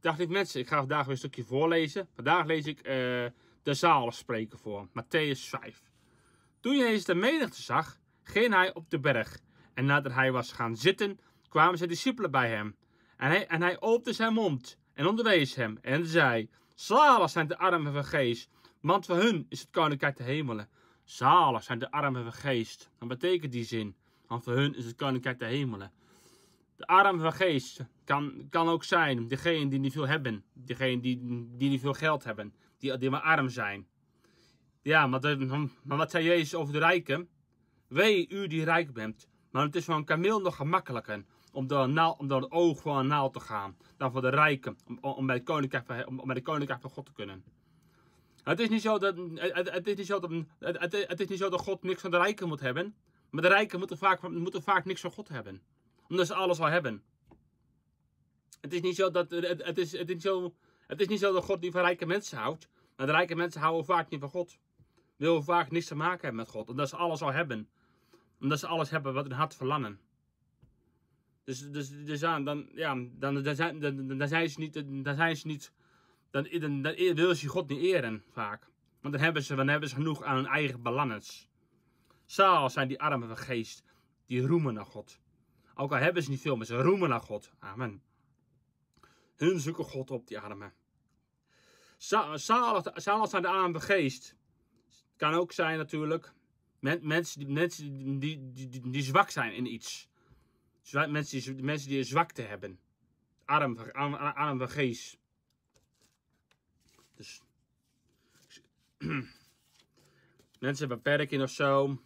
dacht ik mensen, ik ga vandaag weer een stukje voorlezen. Vandaag lees ik eh, de zaal spreken voor, Matthäus 5. Toen Jezus de menigte zag, ging hij op de berg. En nadat hij was gaan zitten, kwamen zijn discipelen bij hem. En hij, en hij opende zijn mond en onderwees hem en zei, Zalig zijn de armen van geest, want voor hun is het koninkrijk de hemelen. Zalig zijn de armen van geest, Wat betekent die zin, want voor hun is het koninkrijk de hemelen. De arm van geest kan, kan ook zijn degene die niet veel hebben. degenen die, die niet veel geld hebben. Die, die maar arm zijn. Ja, maar, wat zei Jezus over de rijken? Wee u die rijk bent. Maar het is voor een kameel nog gemakkelijker om door, naal, om door het oog van een naald te gaan. Dan voor de rijken om, bij, de van, om, om bij de koninkrijk van God te kunnen. Het is niet zo dat, het, het, is niet zo dat God niks van de rijken moet hebben. Maar de rijken moeten vaak, moeten vaak niks van God hebben omdat ze alles al hebben. Het is niet zo dat, het, is, het, is, zo, het is niet zo dat God die van rijke mensen houdt. Maar de rijke mensen houden vaak niet van God. Willen vaak niks te maken hebben met God. Omdat ze alles al hebben. Omdat ze alles hebben wat hun hart verlangen. Dus, dus, dus dan, ja, dan, dan, zijn, dan, zijn ze niet... Dan zijn ze niet dan, dan, willen ze God niet eren, vaak. Want dan hebben ze, dan hebben ze genoeg aan hun eigen balans. Zaal zijn die armen van geest, die roemen naar God. Ook al hebben ze niet veel, maar ze roemen naar God. Amen. Hun zoeken God op, die armen. Zalig, zalig zijn de arme geest. Kan ook zijn natuurlijk. mensen mensen die, die, die, die zwak zijn in iets. Mensen die, mensen die een zwakte hebben. Arm, van geest. Dus. mensen beperken of zo.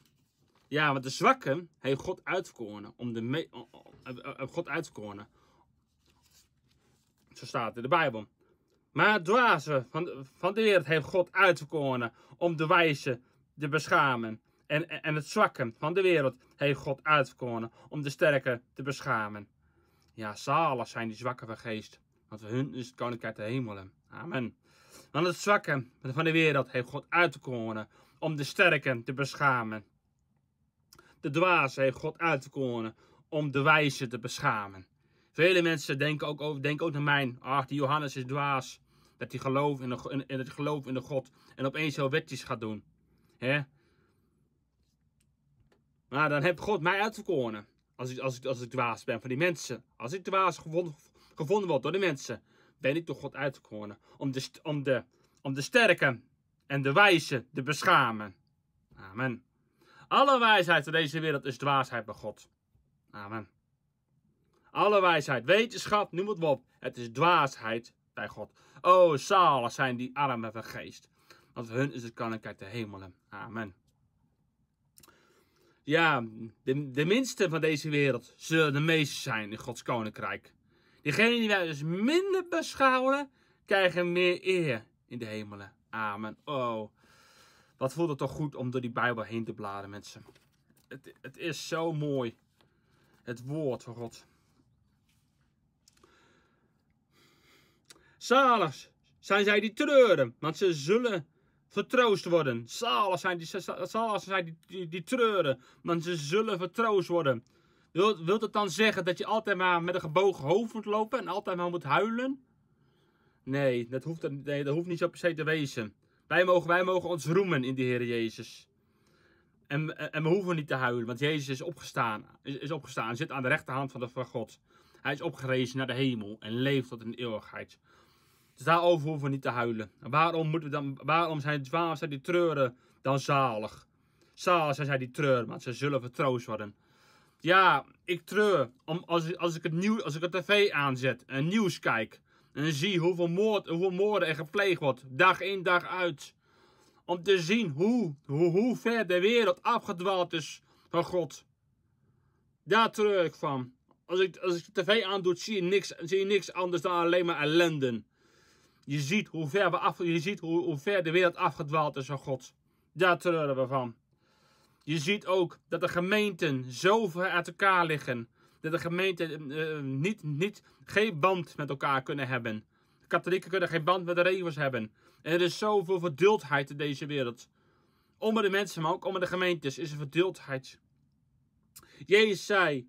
Ja, want de zwakken heeft God uitverkoren. Om de me oh, God uitverkoren. Zo staat het in de Bijbel. Maar het dwaze van, de, van de wereld heeft God uitverkoren om de wijze te beschamen. En, en, het zwakken van de wereld heeft God uitverkoren om de sterke te beschamen. Ja, zalig zijn die zwakken van geest, want voor hun is het koninkrijk de hemelen. Amen. Want het zwakken van de wereld heeft God uitverkoren om de sterken te beschamen. De dwaas heeft God uitverkoren om de wijze te beschamen. Vele mensen denken ook, over, denken ook naar mij, ach die Johannes is dwaas. Dat hij gelooft in, de, in, het geloof in de God en opeens heel wetjes gaat doen. hè? Maar dan heeft God mij uitverkoren. Als ik, als, ik, als ik dwaas ben van die mensen. Als ik dwaas gevonden, word door de mensen. Ben ik door God uitverkoren. Om de, om de, om de sterken en de wijze te beschamen. Amen. Alle wijsheid van deze wereld is dwaasheid bij God. Amen. Alle wijsheid, wetenschap, nu het maar op. Het is dwaasheid bij God. O, zalig zijn die armen van geest. Want voor hun is het koninkrijk de hemelen. Amen. Ja, de, de minste van deze wereld zullen de meesten zijn in Gods koninkrijk. Diegenen die wij dus minder beschouwen, krijgen meer eer in de hemelen. Amen. Oh, wat voelt het toch goed om door die Bijbel heen te bladeren, mensen. Het, het is zo mooi. Het woord van God. Zalig zijn zij die treuren, want ze zullen vertroost worden. Zalig zijn die, zalig zijn die, die, die treuren, want ze zullen vertroost worden. Wilt, wilt het dan zeggen dat je altijd maar met een gebogen hoofd moet lopen en altijd maar moet huilen? Nee, dat hoeft, nee, dat hoeft niet zo per se te wezen. Wij mogen, wij mogen ons roemen in de Heer Jezus. En, en we hoeven niet te huilen, want Jezus is opgestaan. Is, opgestaan, zit aan de rechterhand van, de, God. Hij is opgerezen naar de hemel en leeft tot in de eeuwigheid. Dus daarover hoeven we niet te huilen. waarom, moeten we dan, waarom zijn zijn die treuren dan zalig? Zalig zijn zij die treuren, want zij zullen vertroost worden. Ja, ik treur om, als, als, ik het nieuw, als ik de tv aanzet en nieuws kijk. En zie hoeveel, moord, hoeveel moorden er gepleegd wordt, dag in dag uit. Om te zien hoe, hoe, hoe ver de wereld afgedwaald is van God. Daar treur ik van. Als ik, als ik de tv aandoet, zie je, niks, zie je niks anders dan alleen maar ellenden. Je ziet hoe ver, we af, je ziet hoe, hoe ver de wereld afgedwaald is van God. Daar treuren we van. Je ziet ook dat de gemeenten zo ver uit elkaar liggen dat de gemeente eh, eh, niet, niet, geen band met elkaar kunnen hebben. De katholieken kunnen geen band met de regels hebben. er is zoveel verdeeldheid in deze wereld. Onder de mensen, maar ook onder de gemeentes is er verdeeldheid. Jezus zei,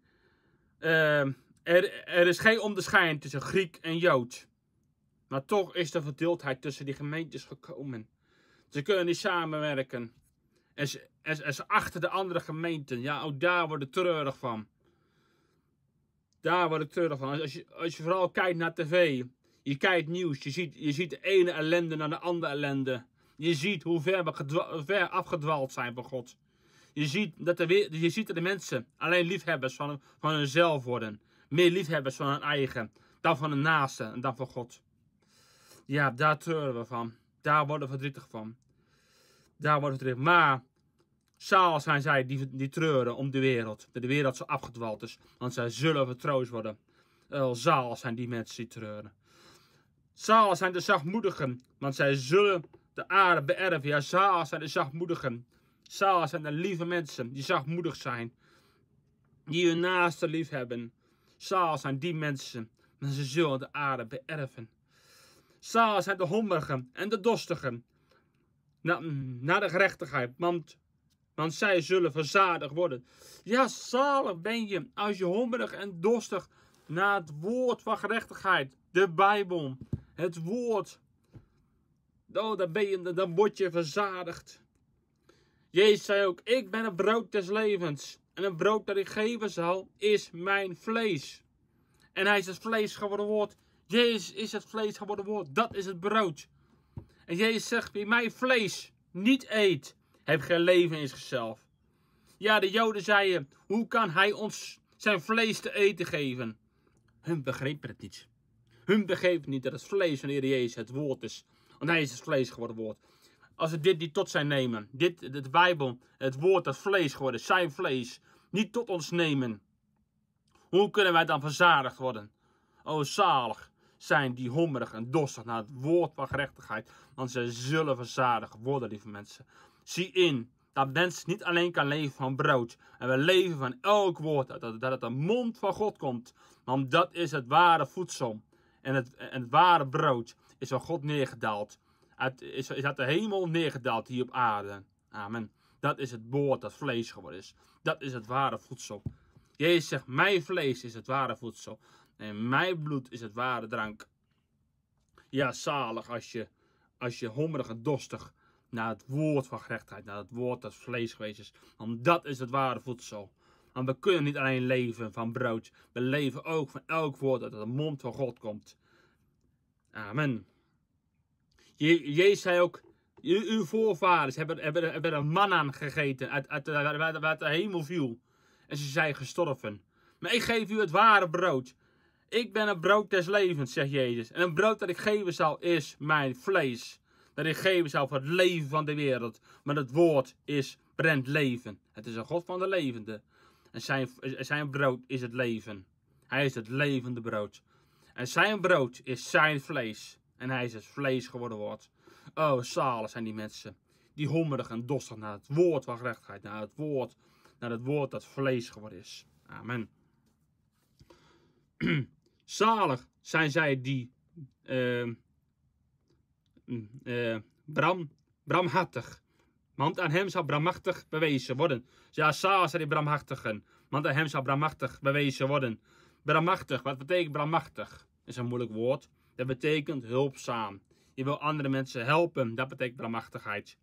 ehm, er, er is geen onderscheiding tussen Griek en Jood. Maar toch is er verdeeldheid tussen die gemeentes gekomen. Ze kunnen niet samenwerken. En ze, achter de andere gemeenten. Ja, ook daar worden treurig van. Daar word ik treurig van. Als je, als je vooral kijkt naar tv, je kijkt nieuws, je ziet, je ziet de ene ellende naar de andere ellende. Je ziet hoe ver we ver afgedwaald zijn van God. Je ziet, dat de, je ziet dat de mensen alleen liefhebbers van, van hunzelf worden. Meer liefhebbers van hun eigen dan van de naaste en dan van God. Ja, daar treuren we van. Daar worden we verdrietig van. Daar worden we verdrietig. Maar Zaal zijn zij die, die treuren om de wereld, dat de wereld zo afgedwald is, want zij zullen vertroost worden. Zal zijn die mensen die treuren. Zaal zijn de zachtmoedigen, want zij zullen de aarde beërven. Ja, zaal zijn de zachtmoedigen. Zaal zijn de lieve mensen die zachtmoedig zijn, die hun naaste lief hebben. Zaal zijn die mensen, want ze zullen de aarde beërven. Zaal zijn de hongerigen en de dorstigen, naar na de gerechtigheid, want want zij zullen verzadigd worden. Ja, zalig ben je als je hongerig en dorstig naar het woord van gerechtigheid, de Bijbel, het woord. Oh, dan, ben je, dan word je verzadigd. Jezus zei ook, ik ben het brood des levens. En het brood dat ik geven zal, is mijn vlees. En hij is het vlees geworden woord. Jezus is het vlees geworden woord. Dat is het brood. En Jezus zegt, wie mijn vlees niet eet heeft geen leven in zichzelf. Ja, de Joden zeiden, hoe kan hij ons zijn vlees te eten geven? Hun begrepen het niet. Hun begrepen niet dat het vlees van de Heer Jezus het woord is. Want hij is het vlees geworden woord. Als ze dit niet tot zijn nemen, dit, de Bijbel, het woord dat vlees geworden, zijn vlees, niet tot ons nemen. Hoe kunnen wij dan verzadigd worden? O zalig zijn die hongerig en dorstig naar het woord van gerechtigheid, want ze zullen verzadigd worden, lieve mensen. Zie in dat mensen niet alleen kan leven van brood. En we leven van elk woord dat, dat uit de mond van God komt. Want dat is het ware voedsel. En het, en het ware brood is van God neergedaald. is, is uit de hemel neergedaald hier op aarde. Amen. Dat is het woord dat vlees geworden is. Dat is het ware voedsel. Jezus zegt, mijn vlees is het ware voedsel. En mijn bloed is het ware drank. Ja, zalig als je, als je hongerig en dorstig naar het woord van gerechtigheid, naar het woord dat vlees geweest is. Want dat is het ware voedsel. Want we kunnen niet alleen leven van brood, we leven ook van elk woord dat uit de mond van God komt. Amen. Je, Jezus zei ook, uw voorvaders hebben, hebben, hebben een man aan gegeten uit, uit, uit, de hemel viel. En ze zijn gestorven. Maar ik geef u het ware brood. Ik ben het brood des levens, zegt Jezus. En het brood dat ik geven zal is mijn vlees dat ik geven zelf het leven van de wereld. Maar het woord is, brengt leven. Het is een God van de levenden. En zijn, zijn brood is het leven. Hij is het levende brood. En zijn brood is zijn vlees. En hij is het vlees geworden wordt. Oh, zalig zijn die mensen. Die hongerig en dorstig naar het woord van gerechtigheid, Naar het woord, naar het woord dat vlees geworden is. Amen. zalig zijn zij die... Uh, uh, Bram, bramhartig. Want aan hem zal bramachtig bewezen worden. Ja, saas die bramhartigen. Want aan hem zal bramachtig bewezen worden. Bramachtig, wat betekent bramachtig? is een moeilijk woord. Dat betekent hulpzaam. Je wil andere mensen helpen. Dat betekent bramachtigheid.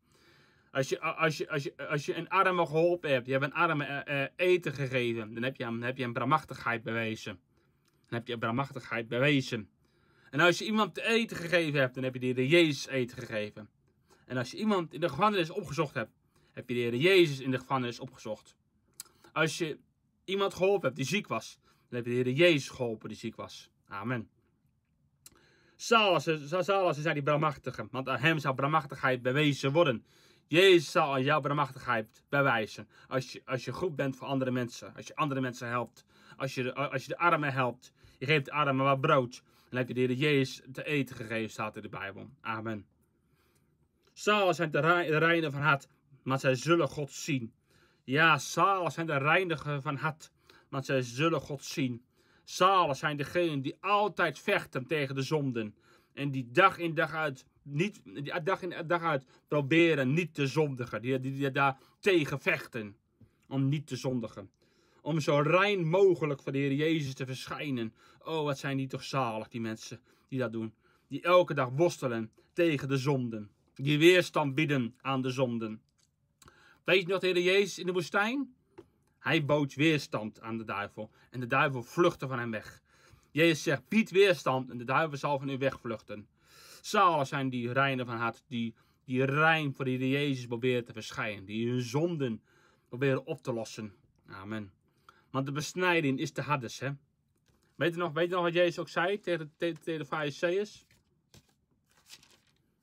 Als je, als je, als je, als je een arme geholpen hebt, je hebt een arme eh, eh, eten gegeven, dan heb je, dan heb je een bramachtigheid bewezen. Dan heb je een bramachtigheid bewezen. En als je iemand te eten gegeven hebt, dan heb je de Heer Jezus eten gegeven. En als je iemand in de gevangenis opgezocht hebt, heb je de Heer Jezus in de gevangenis opgezocht. Als je iemand geholpen hebt die ziek was, dan heb je de Heer Jezus geholpen die ziek was. Amen. Salas zijn die bramachtige, want aan hem zal bramachtigheid bewezen worden. Jezus zal aan jouw bramachtigheid bewijzen. Als je, als je goed bent voor andere mensen, als je andere mensen helpt, als je, als je de armen helpt, je geeft de armen wat brood, je de Heer Jezus te eten gegeven staat in de Bijbel. Amen. Zalig zijn de reinen van hart, want zij zullen God zien. Ja, zalig zijn de reinigen van hart, want zij zullen God zien. Zalig zijn degenen die altijd vechten tegen de zonden. En die dag in dag uit, niet, dag in dag uit proberen niet te zondigen. Die, die, die daar tegen vechten om niet te zondigen om zo rein mogelijk voor de Heer Jezus te verschijnen. Oh, wat zijn die toch zalig, die mensen die dat doen. Die elke dag worstelen tegen de zonden. Die weerstand bieden aan de zonden. Weet je nog de Heer Jezus in de woestijn? Hij bood weerstand aan de duivel. En de duivel vluchtte van hem weg. Jezus zegt, bied weerstand en de duivel zal van u wegvluchten. Zalig zijn die reinen van hart, die, die rein voor de Jezus proberen te verschijnen. Die hun zonden proberen op te lossen. Amen. Want de besnijding is de hardest, dus, hè. Weet je nog, weet je nog wat Jezus ook zei tegen, tegen, tegen de Fariseeërs?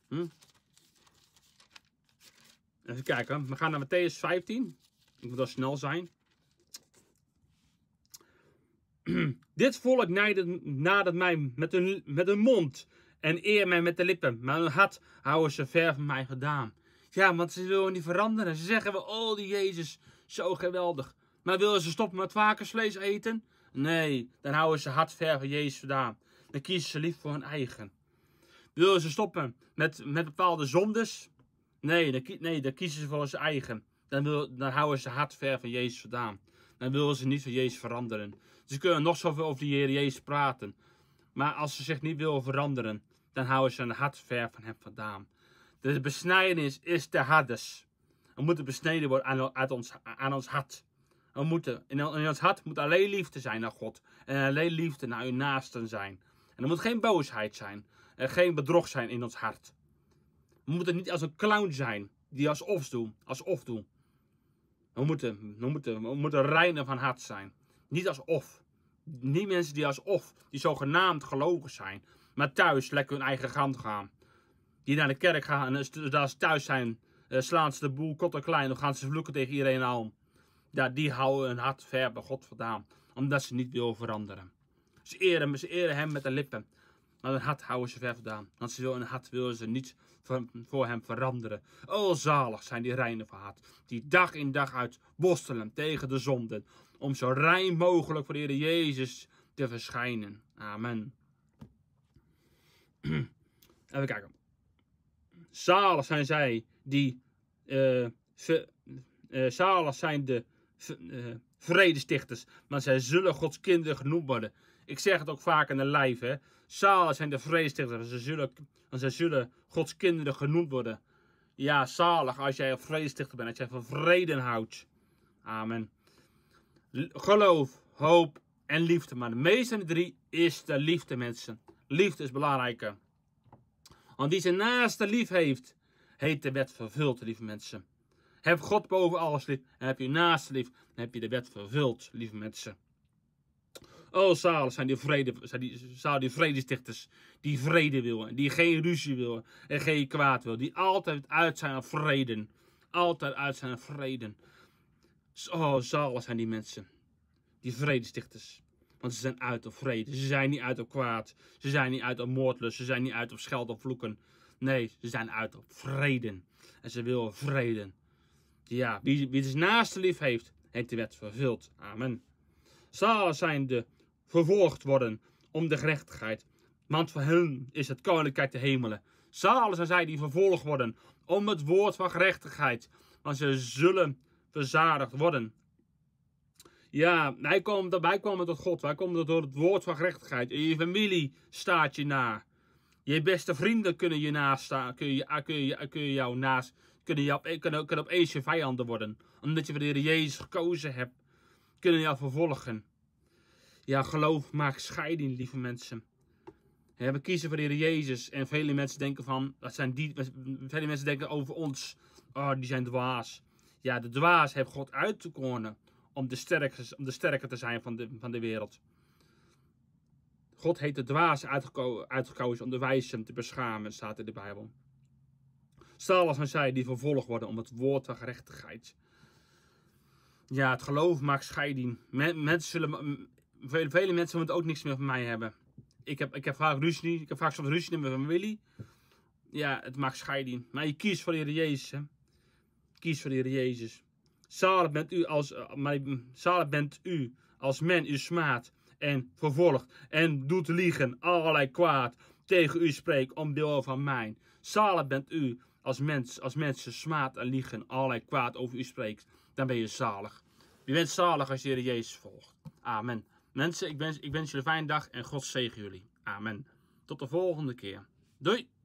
Hm? Even kijken, we gaan naar Matthäus 15. Ik moet wel snel zijn. Dit volk nadert, mij met hun, met hun mond en eer mij met de lippen. Maar hun hart houden ze ver van mij gedaan. Ja, want ze willen niet veranderen. Ze zeggen wel, oh die Jezus, zo geweldig. Maar willen ze stoppen met varkensvlees eten? Nee, dan houden ze hard ver van Jezus vandaan. Dan kiezen ze lief voor hun eigen. Willen ze stoppen met, met bepaalde zondes? Nee dan, nee, dan kiezen ze voor hun eigen. Dan, wil, dan houden ze hard ver van Jezus vandaan. Dan willen ze niet van Jezus veranderen. Ze kunnen nog zoveel over de Heer Jezus praten. Maar als ze zich niet willen veranderen, dan houden ze hun hart ver van hem vandaan. De besnijdenis is de hardes. We moeten besneden worden aan, ons, aan ons hart. We moeten, in, ons hart moet alleen liefde zijn naar God. En alleen liefde naar uw naasten zijn. En er moet geen boosheid zijn. En geen bedrog zijn in ons hart. We moeten niet als een clown zijn. Die alsof doen. Alsof doen. We moeten, we moeten, we moeten reiner van hart zijn. Niet alsof. Niet mensen die alsof. Die zogenaamd gelogen zijn. Maar thuis lekker hun eigen gang gaan. Die naar de kerk gaan en daar thuis zijn. Eh, slaan ze de boel kot klein. Dan gaan ze vloeken tegen iedereen aan ja, die houden hun hart ver bij God vandaan. Omdat ze niet willen veranderen. Ze eren ze eren hem met de lippen. Maar hun hart houden ze ver vandaan. Want ze willen, hun hart willen ze niet voor hem veranderen. O zalig zijn die reinen van hart. Die dag in dag uit worstelen tegen de zonden. Om zo rein mogelijk voor de Heer Jezus te verschijnen. Amen. Even kijken. Zalig zijn zij die... ze, eh, eh, zalig zijn de Mm. Eh, vredestichters, maar zij zullen Gods kinderen genoemd worden. Ik zeg het ook vaak in de lijf, Zalen zijn de vredestichters, ze zullen, en zij zullen Gods kinderen genoemd worden. Ja, zalig als jij een vredestichter bent, als jij van vrede houdt. Amen. Geloof, hoop en liefde. Maar de meeste van de drie is de liefde, mensen. Liefde is belangrijker. Want die zijn naaste lief heeft, heet de wet vervuld, lieve mensen. Heb God boven alles lief en heb je naast lief. Dan heb je de wet vervuld, lieve mensen. Oh, zalig zijn die, vrede, zijn die, zijn die vredestichters. Die vrede willen. Die geen ruzie willen. En geen kwaad willen. Die altijd uit zijn op vrede. Altijd uit zijn op vrede. Oh, zalig zijn die mensen. Die vredestichters. Want ze zijn uit op vrede. Ze zijn niet uit op kwaad. Ze zijn niet uit op moordlust. Ze zijn niet uit op scheld of vloeken. Nee, ze zijn uit op vrede. En ze willen vrede. Ja, wie, wie zijn naaste lief heeft, heeft de wet vervuld. Amen. Zalig zijn de vervolgd worden om de gerechtigheid, want voor hen is het koninkrijk de hemelen. Zalig zijn zij die vervolgd worden om het woord van gerechtigheid, want ze zullen verzadigd worden. Ja, wij komen, wij komen tot God, wij komen door het woord van gerechtigheid. En je familie staat je na. Je beste vrienden kunnen je naast staan, kun je, kun je, kun je jou naast kunnen, je op, e-, kunnen, kunnen opeens je vijanden worden. Omdat je voor de Heer Jezus gekozen hebt, kunnen jou vervolgen. Ja, geloof maakt scheiding, lieve mensen. we kiezen voor de Heer Jezus. En vele mensen denken van, dat zijn die, vele mensen denken over ons, oh, die zijn dwaas. Ja, de dwaas heeft God uit te kornen om de, sterke, om de sterker te zijn van de, van de wereld. God heeft de dwaas uitgekozen om de wijzen te beschamen, staat in de Bijbel. Zalig zijn zij die vervolgd worden om het woord van gerechtigheid. Ja, het geloof maakt scheiding. Mensen zullen, vele, mensen zullen het ook niks meer van mij hebben. Ik heb, ik heb vaak ruzie, ik heb vaak soms ruzie met mijn Willy. Ja, het maakt scheiding. Maar je kiest voor de Heer Jezus. Kies voor de Heer Jezus. Zalig bent u als, eh, maar, zalig bent u als men u smaadt en vervolgt en doet liegen, allerlei kwaad tegen u spreekt om deel van mijn. Zalig bent u als, mens, als mensen smaad en liegen, allerlei kwaad over u spreekt, dan ben je zalig. Je bent zalig als je de Jezus volgt. Amen. Mensen, ik wens, ik wens jullie een fijne dag en God zegen jullie. Amen. Tot de volgende keer. Doei!